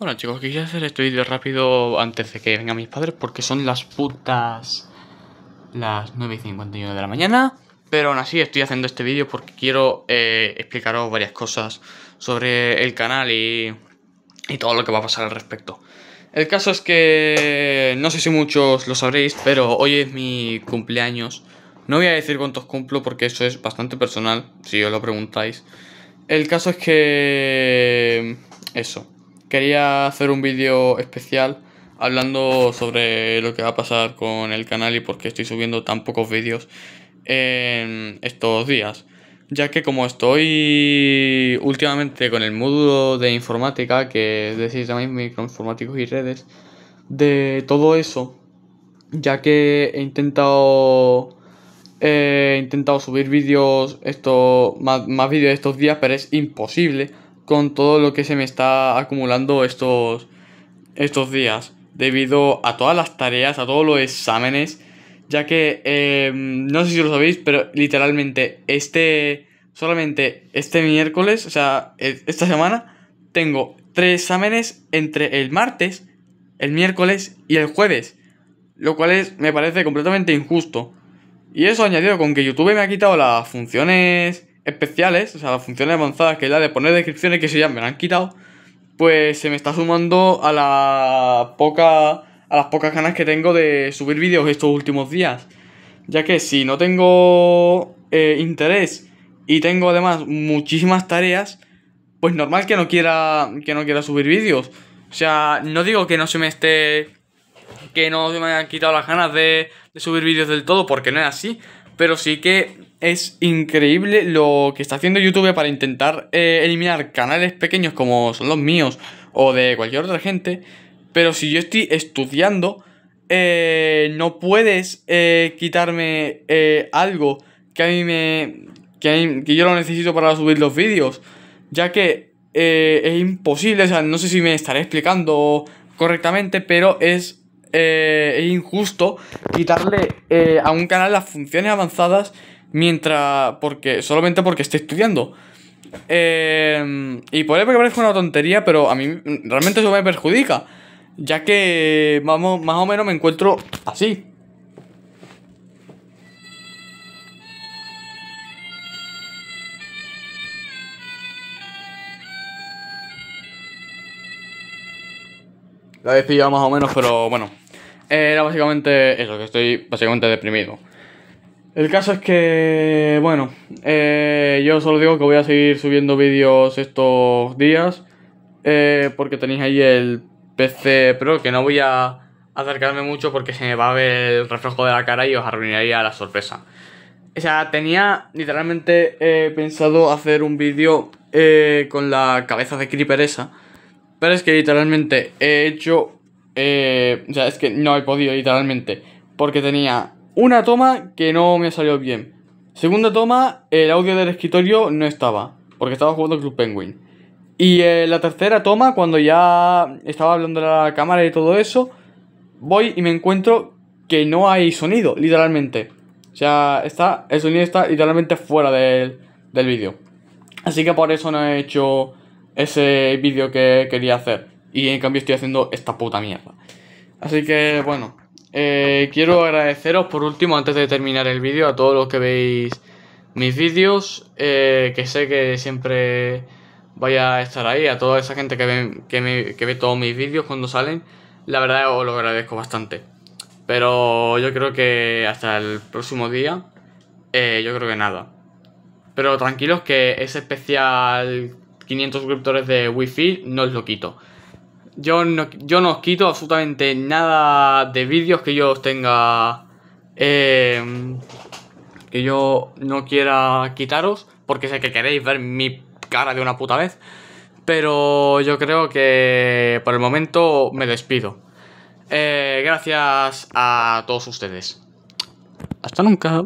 Bueno chicos, quisiera hacer este vídeo rápido antes de que vengan mis padres porque son las putas las 9 y 51 de la mañana. Pero aún así estoy haciendo este vídeo porque quiero eh, explicaros varias cosas sobre el canal y, y todo lo que va a pasar al respecto. El caso es que no sé si muchos lo sabréis, pero hoy es mi cumpleaños. No voy a decir cuántos cumplo porque eso es bastante personal, si os lo preguntáis. El caso es que... Eso quería hacer un vídeo especial hablando sobre lo que va a pasar con el canal y por qué estoy subiendo tan pocos vídeos en estos días. Ya que como estoy últimamente con el módulo de informática, que es decir, llamáis microinformáticos y redes, de todo eso, ya que he intentado he intentado subir vídeos más, más vídeos estos días, pero es imposible con todo lo que se me está acumulando estos, estos días, debido a todas las tareas, a todos los exámenes, ya que em, no sé si lo sabéis, pero literalmente este, solamente este miércoles, o sea, e, esta semana, tengo tres exámenes entre el martes, el miércoles y el jueves, lo cual es, me parece completamente injusto. Y eso añadido con que YouTube me ha quitado las funciones especiales, o sea, las funciones avanzadas, que es la de poner descripciones que se ya me han quitado, pues se me está sumando a la poca a las pocas ganas que tengo de subir vídeos estos últimos días. Ya que si no tengo eh, interés y tengo además muchísimas tareas, pues normal que no quiera que no quiera subir vídeos. O sea, no digo que no se me esté que no se me hayan quitado las ganas de, de subir vídeos del todo, porque no es así pero sí que es increíble lo que está haciendo YouTube para intentar eh, eliminar canales pequeños como son los míos o de cualquier otra gente. Pero si yo estoy estudiando, eh, no puedes eh, quitarme algo que a mí me. que, yo lo necesito para subir los vídeos. Ya que es imposible, o sea, no sé si me estaré explicando correctamente, pero es eh, es injusto quitarle eh, a un canal las funciones avanzadas mientras. porque. solamente porque esté estudiando. Eh, y puede que parezca una tontería, pero a mí realmente eso me perjudica. Ya que vamos, más o menos me encuentro así. La he pillado más o menos, pero bueno. Era básicamente eso, que estoy básicamente deprimido. El caso es que, bueno, eh, yo solo digo que voy a seguir subiendo vídeos estos días. Eh, porque tenéis ahí el PC Pro, que no voy a acercarme mucho porque se me va a ver el reflejo de la cara y os arruinaría la sorpresa. O sea, tenía literalmente eh, pensado hacer un vídeo con la cabeza de Creeper esa. Pero es que literalmente he hecho... Eh, o sea, es que no he podido literalmente. Porque tenía una toma que no me salió bien. Segunda toma, el audio del escritorio no estaba. Porque estaba jugando Club Penguin. Y eh, la tercera toma, cuando ya estaba hablando de la cámara y todo eso, voy y me encuentro que no hay sonido, literalmente. O sea, está, el sonido está literalmente fuera del, del vídeo. Así que por eso no he hecho ese vídeo que quería hacer. Y en cambio estoy haciendo esta puta mierda. Así que bueno, eh, quiero agradeceros por último, antes de terminar el vídeo, a todos los que veis mis vídeos, eh, que sé que siempre vaya a estar ahí, a toda esa gente que ve, que, ve todos mis vídeos cuando salen, la verdad os lo agradezco bastante. Pero yo creo que hasta el próximo día, eh, yo creo que nada. Pero tranquilos que ese especial 500 suscriptores de Wi-Fi, no os lo quito. Yo no, yo no os quito absolutamente nada de vídeos que yo os tenga... Eh, que yo no quiera quitaros, porque sé que queréis ver mi cara de una puta vez. Pero yo creo que por el momento me despido. Eh, gracias a todos ustedes. Hasta nunca.